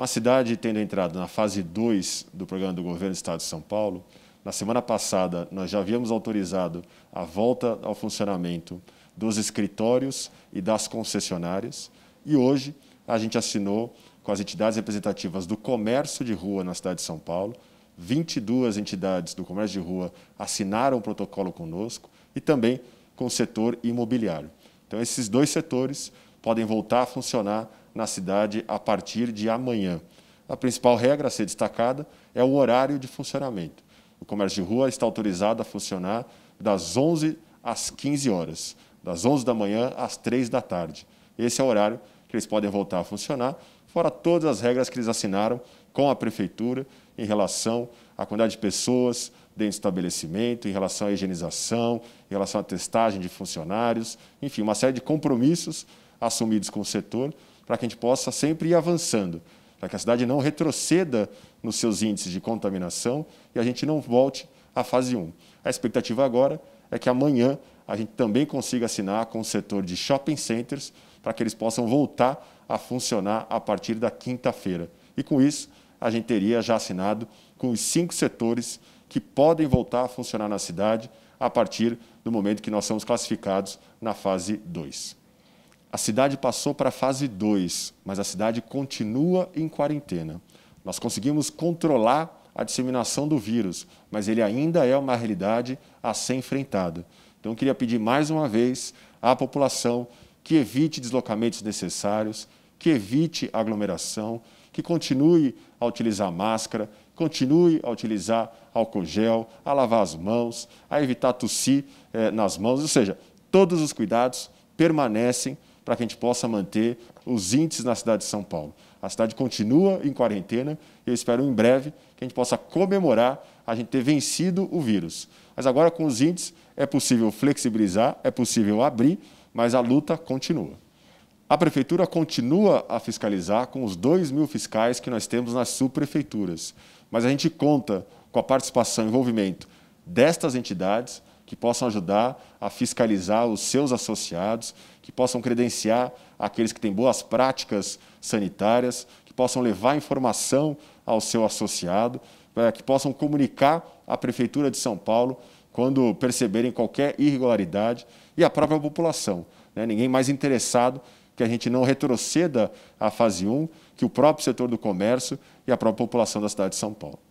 Com a cidade tendo entrado na fase 2 do programa do governo do Estado de São Paulo, na semana passada nós já havíamos autorizado a volta ao funcionamento dos escritórios e das concessionárias, e hoje a gente assinou com as entidades representativas do comércio de rua na cidade de São Paulo. 22 entidades do comércio de rua assinaram o protocolo conosco e também com o setor imobiliário. Então, esses dois setores podem voltar a funcionar na cidade a partir de amanhã. A principal regra a ser destacada é o horário de funcionamento. O comércio de rua está autorizado a funcionar das 11 às 15 horas, das 11 da manhã às 3 da tarde. Esse é o horário que eles podem voltar a funcionar, fora todas as regras que eles assinaram com a prefeitura em relação à quantidade de pessoas dentro do estabelecimento, em relação à higienização, em relação à testagem de funcionários, enfim, uma série de compromissos assumidos com o setor para que a gente possa sempre ir avançando, para que a cidade não retroceda nos seus índices de contaminação e a gente não volte à fase 1. A expectativa agora é que amanhã a gente também consiga assinar com o setor de shopping centers para que eles possam voltar a funcionar a partir da quinta-feira. E com isso, a gente teria já assinado com os cinco setores que podem voltar a funcionar na cidade a partir do momento que nós somos classificados na fase 2. A cidade passou para a fase 2, mas a cidade continua em quarentena. Nós conseguimos controlar a disseminação do vírus, mas ele ainda é uma realidade a ser enfrentada. Então, eu queria pedir mais uma vez à população que evite deslocamentos necessários, que evite aglomeração, que continue a utilizar máscara, continue a utilizar álcool gel, a lavar as mãos, a evitar tossir eh, nas mãos, ou seja, todos os cuidados permanecem para que a gente possa manter os índices na cidade de São Paulo. A cidade continua em quarentena e eu espero em breve que a gente possa comemorar a gente ter vencido o vírus. Mas agora com os índices é possível flexibilizar, é possível abrir, mas a luta continua. A prefeitura continua a fiscalizar com os 2 mil fiscais que nós temos nas subprefeituras, mas a gente conta com a participação e envolvimento destas entidades, que possam ajudar a fiscalizar os seus associados, que possam credenciar aqueles que têm boas práticas sanitárias, que possam levar informação ao seu associado, é, que possam comunicar à Prefeitura de São Paulo quando perceberem qualquer irregularidade e à própria população. Né? Ninguém mais interessado que a gente não retroceda à fase 1, que o próprio setor do comércio e a própria população da cidade de São Paulo.